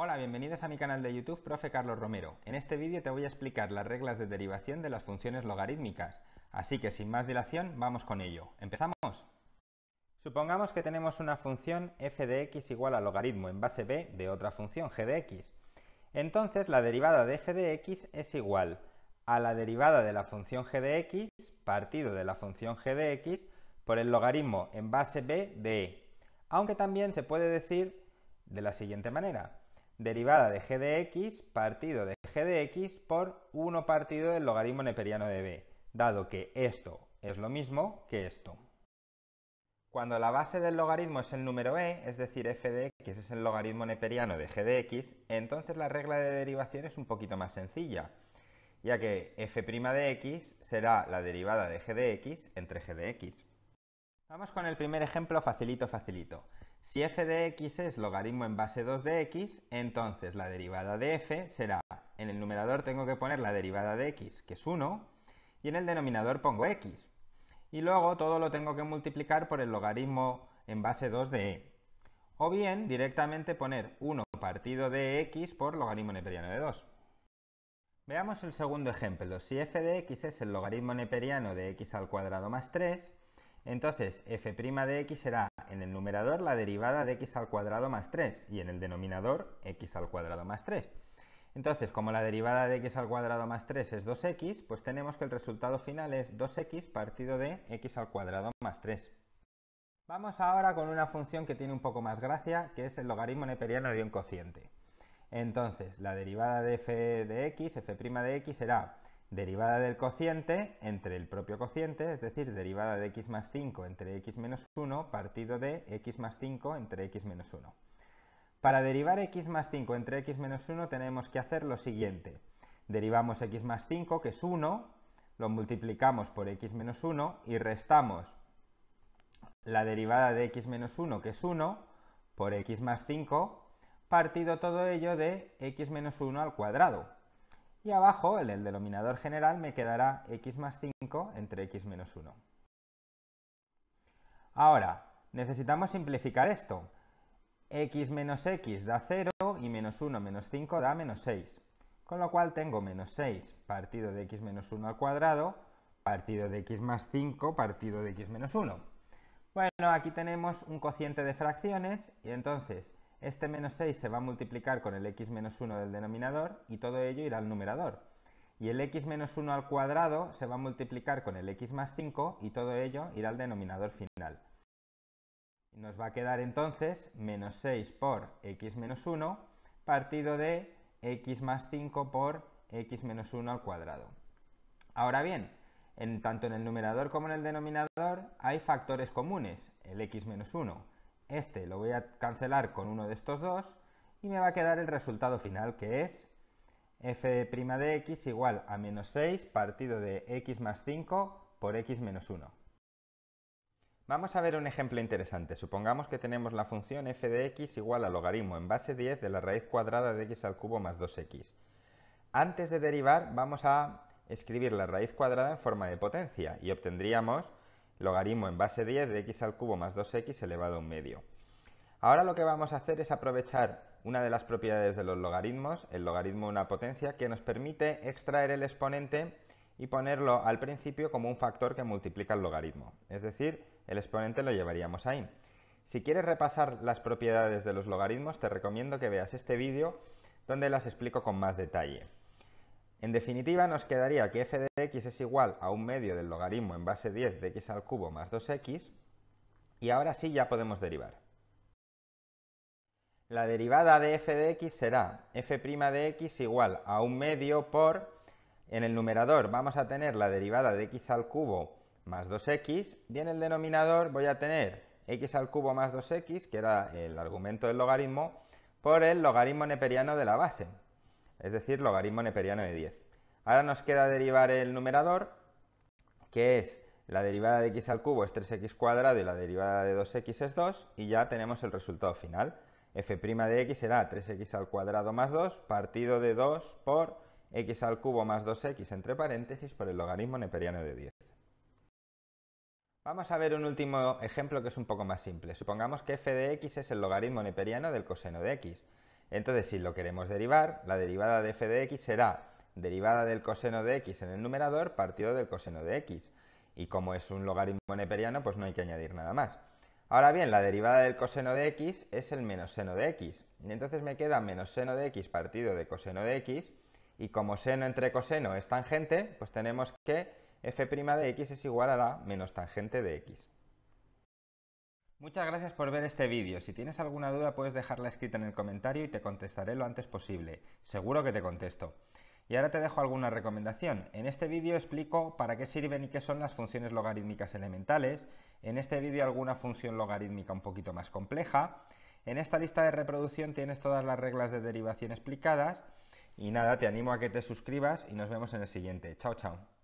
Hola, bienvenidos a mi canal de YouTube Profe Carlos Romero. En este vídeo te voy a explicar las reglas de derivación de las funciones logarítmicas, así que sin más dilación vamos con ello. ¿Empezamos? Supongamos que tenemos una función f de x igual al logaritmo en base b de otra función g de x. Entonces la derivada de f de x es igual a la derivada de la función g de x partido de la función g de x por el logaritmo en base b de e. Aunque también se puede decir de la siguiente manera derivada de g de x partido de g de x por 1 partido del logaritmo neperiano de b, dado que esto es lo mismo que esto. Cuando la base del logaritmo es el número e, es decir, f de x es el logaritmo neperiano de g de x, entonces la regla de derivación es un poquito más sencilla, ya que f' de x será la derivada de g de x entre g de x. Vamos con el primer ejemplo facilito, facilito. Si f de x es logaritmo en base 2 de x, entonces la derivada de f será, en el numerador tengo que poner la derivada de x, que es 1, y en el denominador pongo x. Y luego todo lo tengo que multiplicar por el logaritmo en base 2 de e. O bien directamente poner 1 partido de x por logaritmo neperiano de 2. Veamos el segundo ejemplo. Si f de x es el logaritmo neperiano de x al cuadrado más 3, entonces, f' de x será en el numerador la derivada de x al cuadrado más 3 y en el denominador x al cuadrado más 3. Entonces, como la derivada de x al cuadrado más 3 es 2x, pues tenemos que el resultado final es 2x partido de x al cuadrado más 3. Vamos ahora con una función que tiene un poco más gracia, que es el logaritmo neperiano de un cociente. Entonces, la derivada de f de x, f' de x, será derivada del cociente entre el propio cociente, es decir, derivada de x más 5 entre x menos 1 partido de x más 5 entre x menos 1. Para derivar x más 5 entre x menos 1 tenemos que hacer lo siguiente. Derivamos x más 5, que es 1, lo multiplicamos por x menos 1 y restamos la derivada de x menos 1, que es 1, por x más 5, partido todo ello de x menos 1 al cuadrado. Y abajo, en el denominador general, me quedará x más 5 entre x menos 1. Ahora, necesitamos simplificar esto. x menos x da 0 y menos 1 menos 5 da menos 6. Con lo cual tengo menos 6 partido de x menos 1 al cuadrado, partido de x más 5 partido de x menos 1. Bueno, aquí tenemos un cociente de fracciones y entonces este menos 6 se va a multiplicar con el x menos 1 del denominador y todo ello irá al numerador. Y el x menos 1 al cuadrado se va a multiplicar con el x más 5 y todo ello irá al denominador final. Nos va a quedar entonces menos 6 por x menos 1 partido de x más 5 por x menos 1 al cuadrado. Ahora bien, en, tanto en el numerador como en el denominador hay factores comunes, el x menos 1 este lo voy a cancelar con uno de estos dos y me va a quedar el resultado final que es f de, x igual a menos 6 partido de x más 5 por x menos 1. Vamos a ver un ejemplo interesante. Supongamos que tenemos la función f de x igual a logaritmo en base 10 de la raíz cuadrada de x al cubo más 2x. Antes de derivar vamos a escribir la raíz cuadrada en forma de potencia y obtendríamos logaritmo en base 10 de x al cubo más 2x elevado a un medio. Ahora lo que vamos a hacer es aprovechar una de las propiedades de los logaritmos, el logaritmo de una potencia, que nos permite extraer el exponente y ponerlo al principio como un factor que multiplica el logaritmo. Es decir, el exponente lo llevaríamos ahí. Si quieres repasar las propiedades de los logaritmos, te recomiendo que veas este vídeo donde las explico con más detalle. En definitiva, nos quedaría que f de x es igual a un medio del logaritmo en base 10 de x al cubo más 2x, y ahora sí ya podemos derivar. La derivada de f de x será f' de x igual a un medio por, en el numerador vamos a tener la derivada de x al cubo más 2x, y en el denominador voy a tener x al cubo más 2x, que era el argumento del logaritmo, por el logaritmo neperiano de la base, es decir, logaritmo neperiano de 10. Ahora nos queda derivar el numerador, que es la derivada de x al cubo es 3x cuadrado y la derivada de 2x es 2, y ya tenemos el resultado final. f' de x será 3x al cuadrado más 2 partido de 2 por x al cubo más 2x entre paréntesis por el logaritmo neperiano de 10. Vamos a ver un último ejemplo que es un poco más simple. Supongamos que f de x es el logaritmo neperiano del coseno de x. Entonces, si lo queremos derivar, la derivada de f de x será derivada del coseno de x en el numerador partido del coseno de x. Y como es un logaritmo neperiano, pues no hay que añadir nada más. Ahora bien, la derivada del coseno de x es el menos seno de x. Y entonces me queda menos seno de x partido de coseno de x. Y como seno entre coseno es tangente, pues tenemos que f' de x es igual a la menos tangente de x. Muchas gracias por ver este vídeo. Si tienes alguna duda puedes dejarla escrita en el comentario y te contestaré lo antes posible. Seguro que te contesto. Y ahora te dejo alguna recomendación. En este vídeo explico para qué sirven y qué son las funciones logarítmicas elementales. En este vídeo alguna función logarítmica un poquito más compleja. En esta lista de reproducción tienes todas las reglas de derivación explicadas. Y nada, te animo a que te suscribas y nos vemos en el siguiente. Chao, chao.